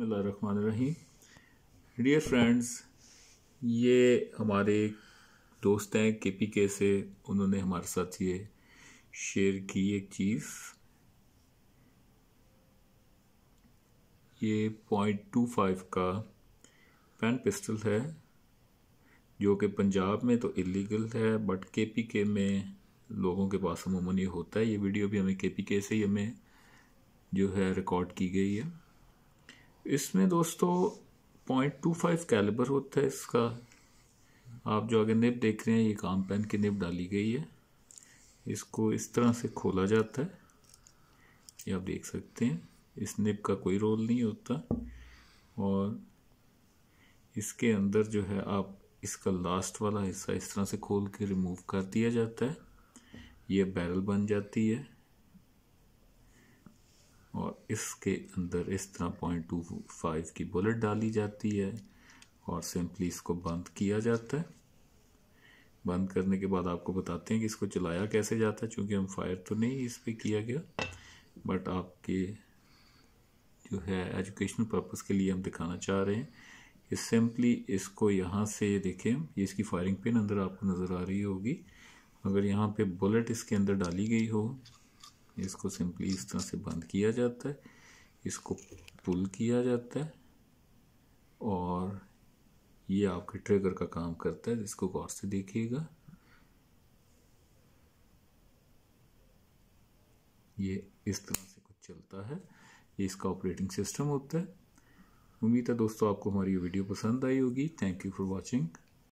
रही dear friends ये हमारे दोस्त हैं के पी के से उन्होंने हमारे साथ ये शेयर की एक चीज़ ये पॉइंट टू फाइव का पेन पिस्टल है जो कि पंजाब में तो इलीगल है बट के पी के में लोगों के पास अमूमन ये होता है ये वीडियो भी हमें के पी के से ही हमें जो है रिकॉर्ड की गई है इसमें दोस्तों पॉइंट टू फाइव कैलिबर होता है इसका आप जो आगे निब देख रहे हैं ये काम पेन की निब डाली गई है इसको इस तरह से खोला जाता है ये आप देख सकते हैं इस निब का कोई रोल नहीं होता और इसके अंदर जो है आप इसका लास्ट वाला हिस्सा इस तरह से खोल के रिमूव कर दिया जाता है ये बैरल बन जाती है और इसके अंदर इस तरह पॉइंट टू फाइव की बुलेट डाली जाती है और सिंपली इसको बंद किया जाता है बंद करने के बाद आपको बताते हैं कि इसको चलाया कैसे जाता है चूँकि हम फायर तो नहीं इस पर किया गया बट आपके जो है एजुकेशनल पर्पज़ के लिए हम दिखाना चाह रहे हैं कि सिंपली इसको यहाँ से देखें ये इसकी फायरिंग पिन अंदर आपको नज़र आ रही होगी अगर यहाँ पे बुलेट इसके अंदर डाली गई हो इसको सिंपली इस तरह से बंद किया जाता है इसको पुल किया जाता है और ये आपके ट्रिगर का काम करता है इसको गौर से देखिएगा ये इस तरह से कुछ चलता है ये इसका ऑपरेटिंग सिस्टम होता है उम्मीद है दोस्तों आपको हमारी वीडियो पसंद आई होगी थैंक यू फॉर वॉचिंग